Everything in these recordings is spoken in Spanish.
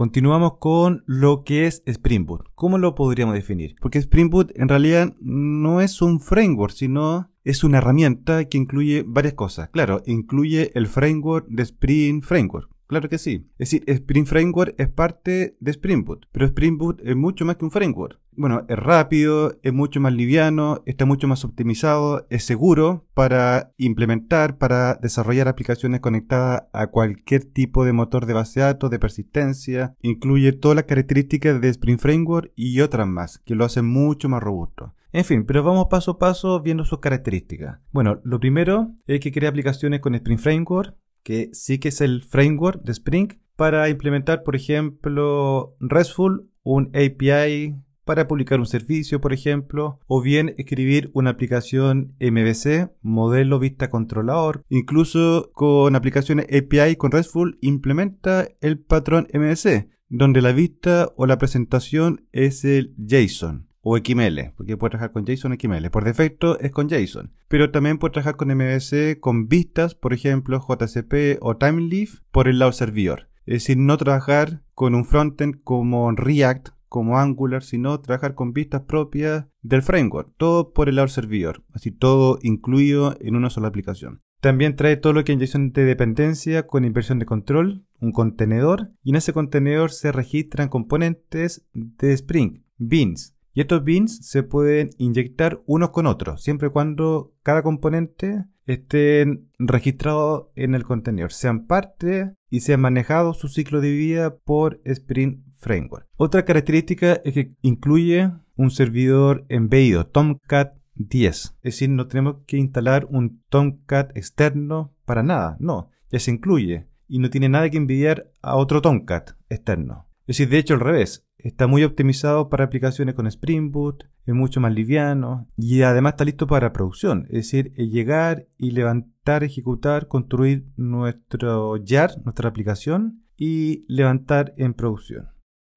Continuamos con lo que es Spring Boot. ¿Cómo lo podríamos definir? Porque Spring Boot en realidad no es un framework, sino es una herramienta que incluye varias cosas. Claro, incluye el framework de Spring Framework, Claro que sí. Es decir, Spring Framework es parte de Spring Boot, pero Spring Boot es mucho más que un framework. Bueno, es rápido, es mucho más liviano, está mucho más optimizado, es seguro para implementar, para desarrollar aplicaciones conectadas a cualquier tipo de motor de base de datos, de persistencia. Incluye todas las características de Spring Framework y otras más, que lo hacen mucho más robusto. En fin, pero vamos paso a paso viendo sus características. Bueno, lo primero es que crea aplicaciones con Spring Framework, que sí que es el framework de Spring para implementar, por ejemplo, RESTful, un API para publicar un servicio, por ejemplo, o bien escribir una aplicación MVC, modelo vista controlador. Incluso con aplicaciones API con RESTful implementa el patrón MVC, donde la vista o la presentación es el JSON o XML, porque puede trabajar con JSON XML. Por defecto es con JSON, pero también puede trabajar con MVC, con vistas, por ejemplo, JCP o TimeLeaf por el lado servidor. Es decir, no trabajar con un frontend como React, como Angular, sino trabajar con vistas propias del framework, todo por el lado servidor, así todo incluido en una sola aplicación. También trae todo lo que es json de dependencia con inversión de control, un contenedor, y en ese contenedor se registran componentes de Spring, beans, y estos bins se pueden inyectar unos con otros, siempre y cuando cada componente esté registrado en el contenedor, sean parte y sean manejado su ciclo de vida por Spring Framework. Otra característica es que incluye un servidor embebido, Tomcat 10. Es decir, no tenemos que instalar un Tomcat externo para nada, no, ya se incluye y no tiene nada que envidiar a otro Tomcat externo. Es decir, de hecho al revés, está muy optimizado para aplicaciones con Spring Boot, es mucho más liviano y además está listo para producción, es decir, llegar y levantar, ejecutar, construir nuestro YAR, nuestra aplicación y levantar en producción.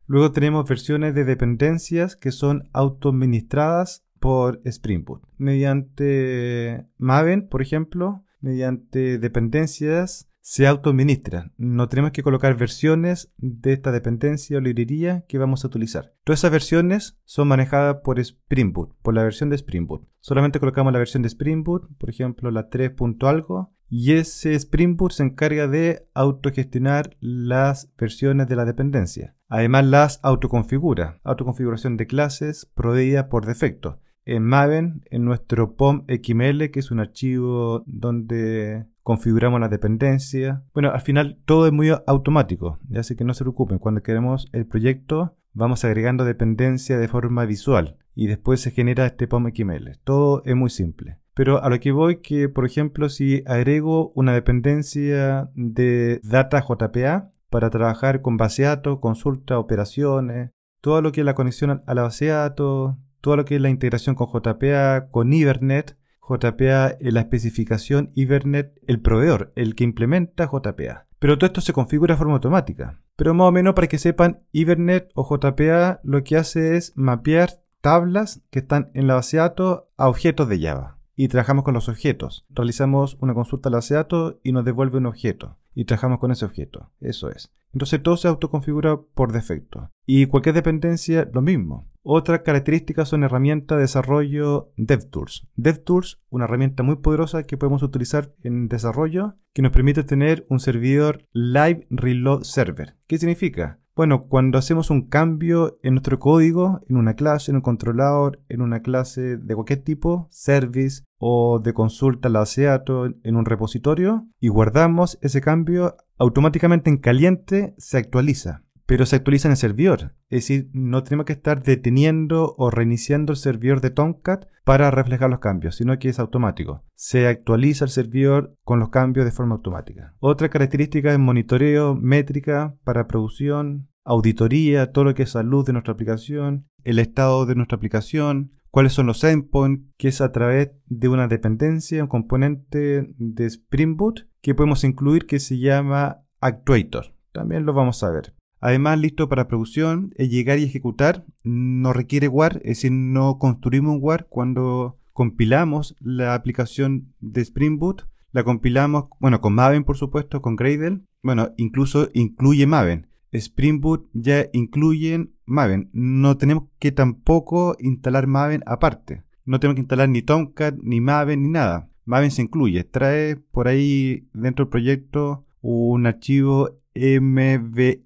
Luego tenemos versiones de dependencias que son auto administradas por Spring Boot mediante Maven, por ejemplo, mediante dependencias se autoadministran. No tenemos que colocar versiones de esta dependencia o librería que vamos a utilizar. Todas esas versiones son manejadas por Spring Boot, por la versión de Spring Boot. Solamente colocamos la versión de Spring Boot, por ejemplo la 3. algo, y ese Spring Boot se encarga de autogestionar las versiones de la dependencia. Además las autoconfigura, autoconfiguración de clases proveída por defecto en Maven, en nuestro POM XML, que es un archivo donde configuramos las dependencia Bueno, al final todo es muy automático, así que no se preocupen, cuando queremos el proyecto vamos agregando dependencia de forma visual y después se genera este POM XML. Todo es muy simple. Pero a lo que voy que, por ejemplo, si agrego una dependencia de data JPA para trabajar con base de datos, consulta, operaciones, todo lo que es la conexión a la base de datos, todo lo que es la integración con JPA, con Ibernet, JPA, la especificación, Ibernet, el proveedor, el que implementa JPA. Pero todo esto se configura de forma automática. Pero más o menos para que sepan, Ibernet o JPA lo que hace es mapear tablas que están en la base de datos a objetos de Java. Y trabajamos con los objetos. Realizamos una consulta a la base de datos y nos devuelve un objeto. Y trabajamos con ese objeto. Eso es. Entonces todo se autoconfigura por defecto. Y cualquier dependencia, lo mismo. Otra característica son herramientas de desarrollo DevTools. DevTools, una herramienta muy poderosa que podemos utilizar en desarrollo, que nos permite tener un servidor Live Reload Server. ¿Qué significa? Bueno, cuando hacemos un cambio en nuestro código, en una clase, en un controlador, en una clase de cualquier tipo, service o de consulta la SEATO en un repositorio, y guardamos ese cambio, automáticamente en caliente se actualiza pero se actualiza en el servidor. Es decir, no tenemos que estar deteniendo o reiniciando el servidor de Tomcat para reflejar los cambios, sino que es automático. Se actualiza el servidor con los cambios de forma automática. Otra característica es monitoreo, métrica para producción, auditoría, todo lo que es salud de nuestra aplicación, el estado de nuestra aplicación, cuáles son los endpoints, que es a través de una dependencia, un componente de Spring Boot que podemos incluir que se llama Actuator. También lo vamos a ver. Además, listo para producción, es eh, llegar y ejecutar, no requiere WAR, es decir, no construimos un WAR cuando compilamos la aplicación de Spring Boot. La compilamos, bueno, con Maven, por supuesto, con Gradle. Bueno, incluso incluye Maven. Spring Boot ya incluye Maven. No tenemos que tampoco instalar Maven aparte. No tenemos que instalar ni Tomcat, ni Maven, ni nada. Maven se incluye. Trae por ahí dentro del proyecto un archivo MVNW,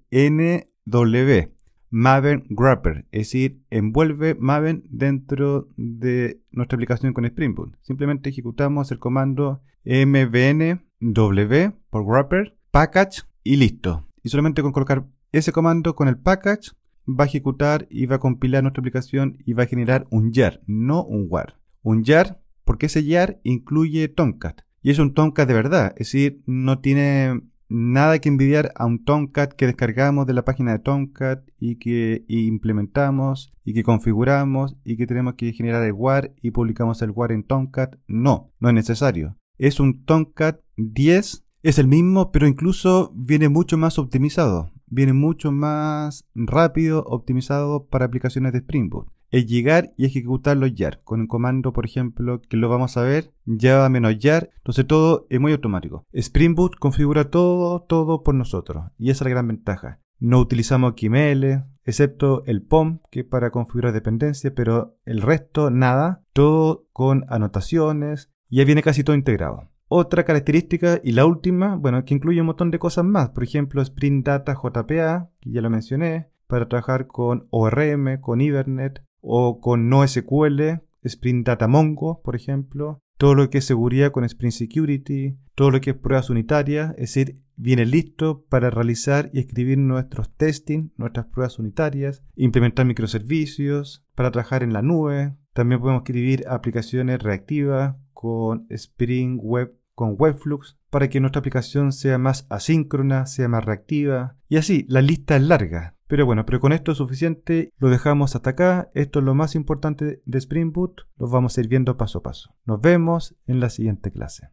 Maven Wrapper, es decir, envuelve Maven dentro de nuestra aplicación con Spring Boot. Simplemente ejecutamos el comando MVNW por Wrapper, package y listo. Y solamente con colocar ese comando con el package va a ejecutar y va a compilar nuestra aplicación y va a generar un jar, no un WAR. Un jar, porque ese jar incluye Tomcat. Y es un Tomcat de verdad, es decir, no tiene nada que envidiar a un Tomcat que descargamos de la página de Tomcat y que implementamos y que configuramos y que tenemos que generar el WAR y publicamos el WAR en Tomcat. No, no es necesario. Es un Tomcat 10, es el mismo, pero incluso viene mucho más optimizado. Viene mucho más rápido, optimizado para aplicaciones de Spring Boot es llegar y ejecutar los YAR. Con un comando, por ejemplo, que lo vamos a ver, Java-YAR. Entonces todo es muy automático. Spring Boot configura todo, todo por nosotros. Y esa es la gran ventaja. No utilizamos XML, excepto el POM, que es para configurar dependencias, pero el resto, nada. Todo con anotaciones. Ya viene casi todo integrado. Otra característica y la última, bueno, que incluye un montón de cosas más. Por ejemplo, Spring Data JPA, que ya lo mencioné, para trabajar con ORM, con Ibernet, o con NoSQL, Sprint Data Mongo, por ejemplo, todo lo que es seguridad con Sprint Security, todo lo que es pruebas unitarias, es decir, viene listo para realizar y escribir nuestros testing, nuestras pruebas unitarias, implementar microservicios, para trabajar en la nube. También podemos escribir aplicaciones reactivas con Spring Web, con Webflux, para que nuestra aplicación sea más asíncrona, sea más reactiva. Y así, la lista es larga. Pero bueno, pero con esto es suficiente, lo dejamos hasta acá, esto es lo más importante de Spring Boot, lo vamos a ir viendo paso a paso. Nos vemos en la siguiente clase.